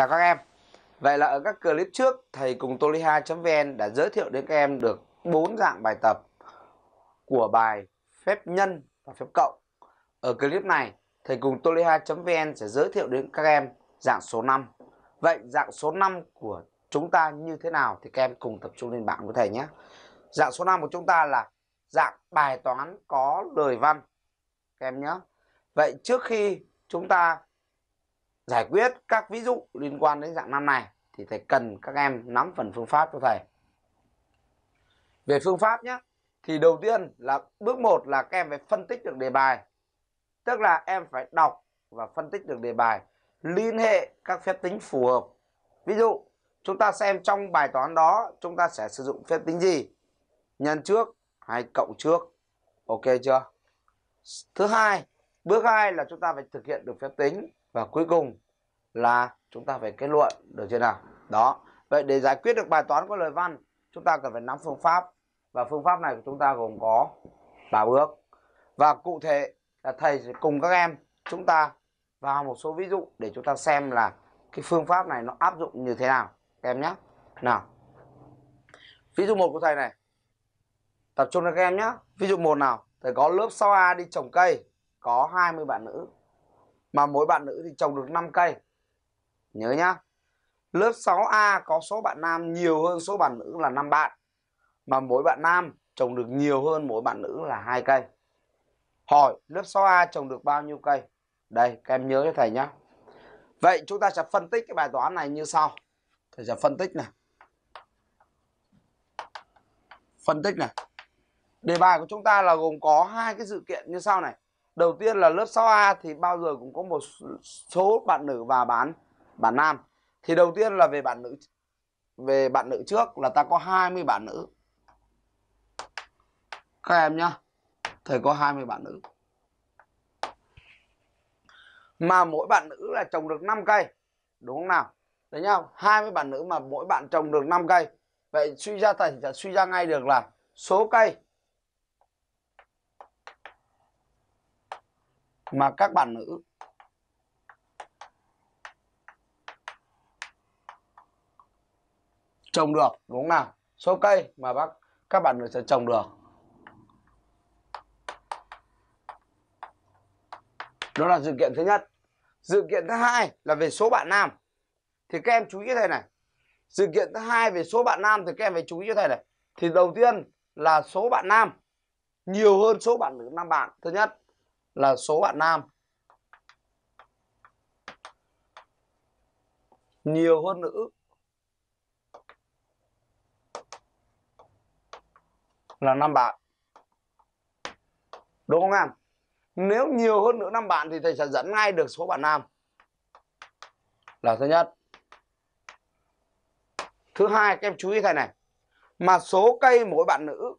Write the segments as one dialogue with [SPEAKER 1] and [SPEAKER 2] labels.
[SPEAKER 1] Chào các em. Vậy là ở các clip trước, thầy cùng toliha.vn đã giới thiệu đến các em được bốn dạng bài tập của bài phép nhân và phép cộng. Ở clip này, thầy cùng toliha.vn sẽ giới thiệu đến các em dạng số 5. Vậy dạng số 5 của chúng ta như thế nào thì các em cùng tập trung lên bảng với thầy nhé. Dạng số 5 của chúng ta là dạng bài toán có lời văn. Các em nhé. Vậy trước khi chúng ta giải quyết các ví dụ liên quan đến dạng năm này thì thầy cần các em nắm phần phương pháp cho thầy. Về phương pháp nhé, thì đầu tiên là bước 1 là các em phải phân tích được đề bài. Tức là em phải đọc và phân tích được đề bài, liên hệ các phép tính phù hợp. Ví dụ, chúng ta xem trong bài toán đó chúng ta sẽ sử dụng phép tính gì? Nhân trước hay cộng trước? Ok chưa? Thứ hai, bước hai là chúng ta phải thực hiện được phép tính và cuối cùng là chúng ta phải kết luận được chưa nào đó vậy để giải quyết được bài toán của lời văn chúng ta cần phải nắm phương pháp và phương pháp này của chúng ta gồm có ba bước và cụ thể là thầy sẽ cùng các em chúng ta vào một số ví dụ để chúng ta xem là cái phương pháp này nó áp dụng như thế nào các em nhé nào ví dụ một của thầy này tập trung cho các em nhé ví dụ một nào thầy có lớp 6A đi trồng cây có 20 bạn nữ mà mỗi bạn nữ thì trồng được 5 cây nhớ nhá lớp 6A có số bạn nam nhiều hơn số bạn nữ là 5 bạn mà mỗi bạn nam trồng được nhiều hơn mỗi bạn nữ là hai cây hỏi lớp 6A trồng được bao nhiêu cây đây các em nhớ cho thầy nhá vậy chúng ta sẽ phân tích cái bài toán này như sau thầy sẽ phân tích này phân tích này đề bài của chúng ta là gồm có hai cái sự kiện như sau này đầu tiên là lớp 6A thì bao giờ cũng có một số bạn nữ và bạn bạn nam thì đầu tiên là về bạn nữ về bạn nữ trước là ta có 20 bạn nữ các em nhá thầy có 20 bạn nữ mà mỗi bạn nữ là trồng được 5 cây đúng không nào đấy nhá 20 bạn nữ mà mỗi bạn trồng được 5 cây vậy suy ra thầy sẽ suy ra ngay được là số cây mà các bạn nữ trồng được đúng không nào số cây mà bác các bạn nữ sẽ trồng được đó là dự kiện thứ nhất dự kiện thứ hai là về số bạn nam thì các em chú ý thế này dự kiện thứ hai về số bạn nam thì các em phải chú ý cho thầy này thì đầu tiên là số bạn nam nhiều hơn số bạn nữ năm bạn thứ nhất là số bạn nam nhiều hơn nữ là năm bạn. Đúng không em? Nếu nhiều hơn nữ năm bạn thì thầy sẽ dẫn ngay được số bạn nam. Là thứ nhất. Thứ hai các em chú ý thầy này. Mà số cây mỗi bạn nữ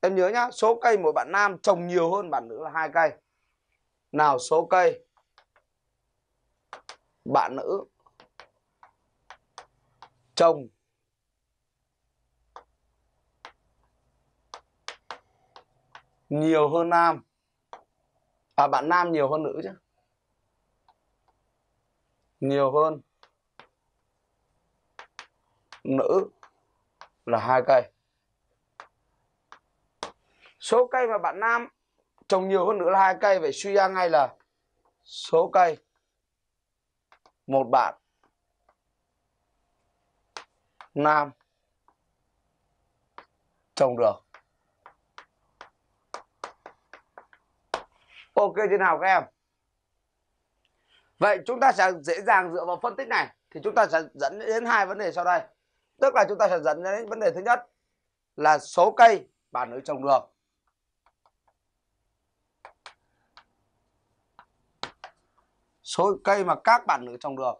[SPEAKER 1] em nhớ nhá số cây mỗi bạn nam trồng nhiều hơn bạn nữ là hai cây nào số cây bạn nữ trồng nhiều hơn nam à bạn nam nhiều hơn nữ chứ nhiều hơn nữ là hai cây số cây mà bạn nam trồng nhiều hơn nữa là hai cây vậy suy ra ngay là số cây một bạn nam trồng được ok thế nào các em vậy chúng ta sẽ dễ dàng dựa vào phân tích này thì chúng ta sẽ dẫn đến hai vấn đề sau đây tức là chúng ta sẽ dẫn đến vấn đề thứ nhất là số cây bạn nữ trồng được số cây mà các bạn nữ trồng được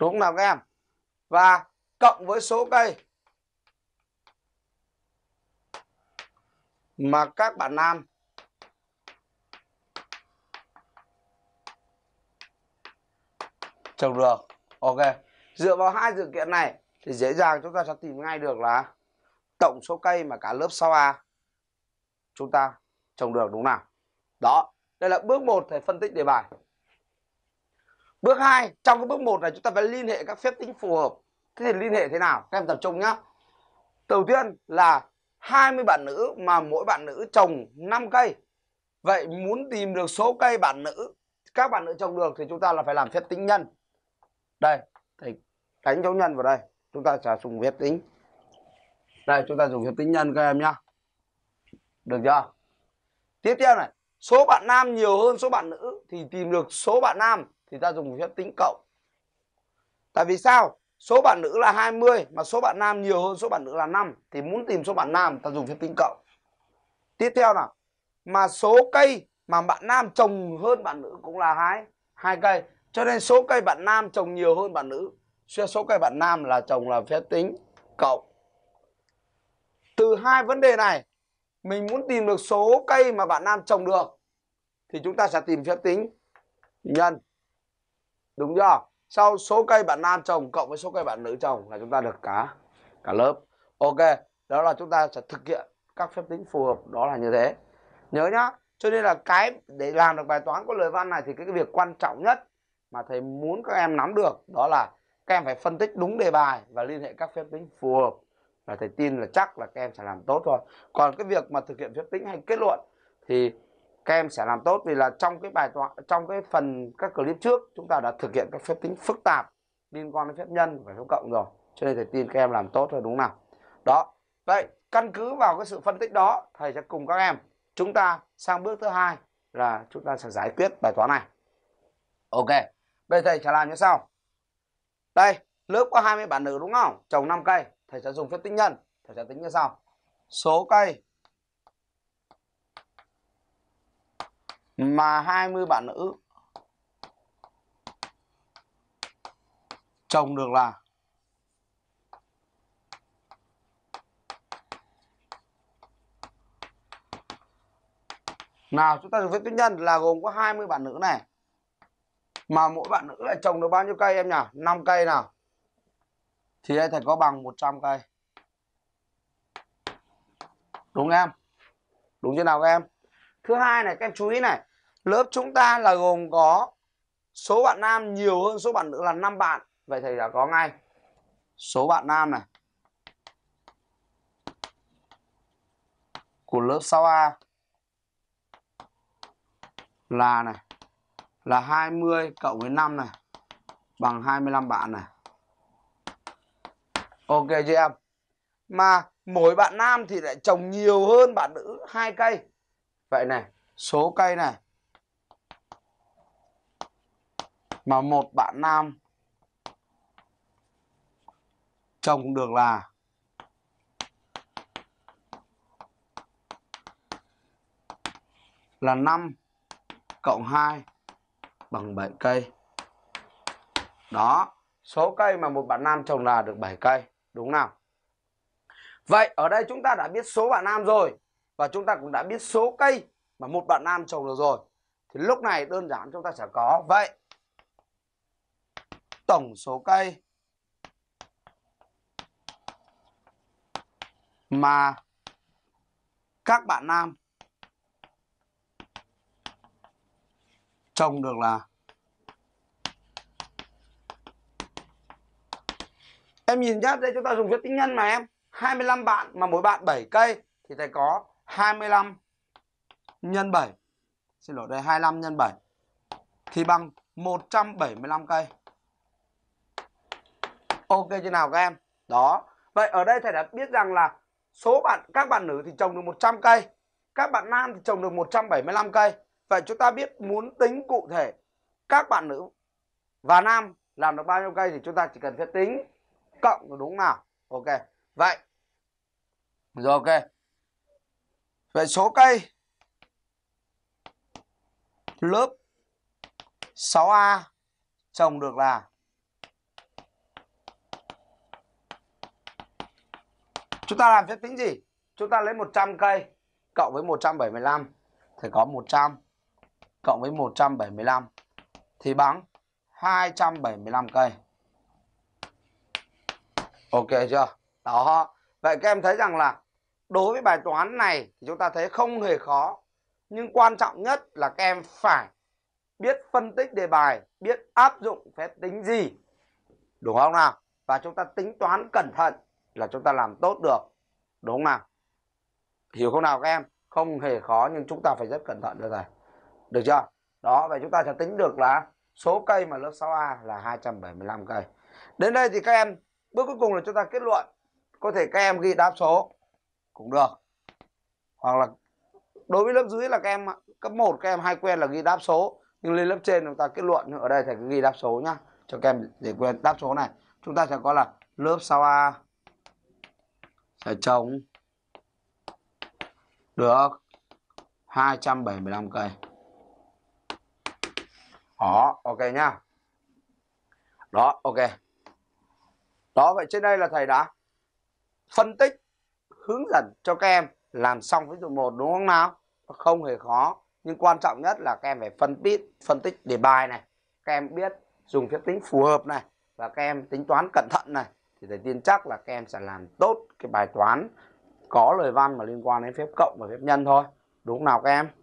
[SPEAKER 1] đúng nào các em và cộng với số cây mà các bạn nam trồng được ok dựa vào hai điều kiện này thì dễ dàng chúng ta sẽ tìm ngay được là tổng số cây mà cả lớp 6A chúng ta trồng được đúng nào đó đây là bước 1 để phân tích đề bài bước 2 trong cái bước 1 này chúng ta phải liên hệ các phép tính phù hợp thế thì liên hệ thế nào các em tập trung nhá đầu tiên là 20 bạn nữ mà mỗi bạn nữ trồng 5 cây vậy muốn tìm được số cây bạn nữ các bạn nữ trồng được thì chúng ta là phải làm phép tính nhân đây thì đánh dấu nhân vào đây chúng ta sẽ dùng phép tính đây chúng ta dùng phép tính nhân các em nhá được chưa tiếp theo này số bạn nam nhiều hơn số bạn nữ thì tìm được số bạn nam thì ta dùng phép tính cộng tại vì sao số bạn nữ là 20 mà số bạn nam nhiều hơn số bạn nữ là 5 thì muốn tìm số bạn nam ta dùng phép tính cộng tiếp theo nào mà số cây mà bạn nam trồng hơn bạn nữ cũng là hai hai cây cho nên số cây bạn nam trồng nhiều hơn bạn nữ. Số cây bạn nam là trồng là phép tính cộng. Từ hai vấn đề này, mình muốn tìm được số cây mà bạn nam trồng được thì chúng ta sẽ tìm phép tính nhân. Đúng chưa? Sau số cây bạn nam trồng cộng với số cây bạn nữ trồng là chúng ta được cả cả lớp. Ok, đó là chúng ta sẽ thực hiện các phép tính phù hợp đó là như thế. Nhớ nhá, cho nên là cái để làm được bài toán của lời văn này thì cái việc quan trọng nhất mà thầy muốn các em nắm được đó là các em phải phân tích đúng đề bài và liên hệ các phép tính phù hợp và thầy tin là chắc là các em sẽ làm tốt thôi còn cái việc mà thực hiện phép tính hay kết luận thì các em sẽ làm tốt vì là trong cái bài toán trong cái phần các clip trước chúng ta đã thực hiện các phép tính phức tạp liên quan đến phép nhân và số cộng rồi cho nên thầy tin các em làm tốt thôi đúng nào đó vậy căn cứ vào cái sự phân tích đó thầy sẽ cùng các em chúng ta sang bước thứ hai là chúng ta sẽ giải quyết bài toán này ok Bây giờ thầy sẽ làm như sau. Đây, lớp có 20 bạn nữ đúng không? Trồng 5 cây, thầy sẽ dùng phép tính nhân. Thầy sẽ tính như sau. Số cây mà 20 bạn nữ trồng được là Nào chúng ta dùng phép tính nhân là gồm có 20 bạn nữ này mà mỗi bạn nữ lại trồng được bao nhiêu cây em nhỉ 5 cây nào thì đây thầy có bằng 100 cây đúng em đúng chưa nào các em thứ hai này các em chú ý này lớp chúng ta là gồm có số bạn nam nhiều hơn số bạn nữ là 5 bạn vậy thầy đã có ngay số bạn nam này của lớp 6A là này là 20 cộng với 5 này bằng 25 bạn này. Ok chưa em? Mà mỗi bạn nam thì lại trồng nhiều hơn bạn nữ hai cây. Vậy này, số cây này mà một bạn nam trồng được là là 5 cộng 2 bằng 7 cây. Đó, số cây mà một bạn nam trồng là được 7 cây, đúng nào? Vậy ở đây chúng ta đã biết số bạn nam rồi và chúng ta cũng đã biết số cây mà một bạn nam trồng được rồi. Thì lúc này đơn giản chúng ta sẽ có vậy. Tổng số cây mà các bạn nam trồng được là Em nhìn nhá, đây chúng ta dùng phép tính nhân mà em 25 bạn mà mỗi bạn 7 cây Thì thầy có 25 nhân 7 Xin lỗi đây 25 nhân 7 Thì bằng 175 cây Ok chưa nào các em Đó Vậy ở đây thầy đã biết rằng là Số bạn các bạn nữ thì trồng được 100 cây Các bạn nam thì trồng được 175 cây Vậy chúng ta biết muốn tính cụ thể các bạn nữ và nam làm được bao nhiêu cây thì chúng ta chỉ cần phép tính cộng là đúng nào. Ok. Vậy. Rồi ok. Vậy số cây lớp 6A trồng được là Chúng ta làm phép tính gì? Chúng ta lấy 100 cây cộng với 175 thì có 100 cộng với 175 thì bằng 275 cây. Ok chưa? Đó. Vậy các em thấy rằng là đối với bài toán này thì chúng ta thấy không hề khó. Nhưng quan trọng nhất là các em phải biết phân tích đề bài, biết áp dụng phép tính gì. Đúng không nào? Và chúng ta tính toán cẩn thận là chúng ta làm tốt được. Đúng không nào? Hiểu không nào các em? Không hề khó nhưng chúng ta phải rất cẩn thận cho thầy được chưa đó và chúng ta sẽ tính được là số cây mà lớp 6A là 275 cây đến đây thì các em bước cuối cùng là chúng ta kết luận có thể các em ghi đáp số cũng được hoặc là đối với lớp dưới là các em cấp 1 các em hay quen là ghi đáp số nhưng lên lớp trên chúng ta kết luận ở đây thầy ghi đáp số nhá cho các em để quên đáp số này chúng ta sẽ có là lớp 6A sẽ trồng được 275 cây đó ok nhá đó ok đó vậy trên đây là thầy đã phân tích hướng dẫn cho các em làm xong ví dụ một đúng không nào không hề khó nhưng quan trọng nhất là các em phải phân tích phân tích đề bài này các em biết dùng phép tính phù hợp này và các em tính toán cẩn thận này thì thầy tin chắc là các em sẽ làm tốt cái bài toán có lời văn mà liên quan đến phép cộng và phép nhân thôi đúng không nào các em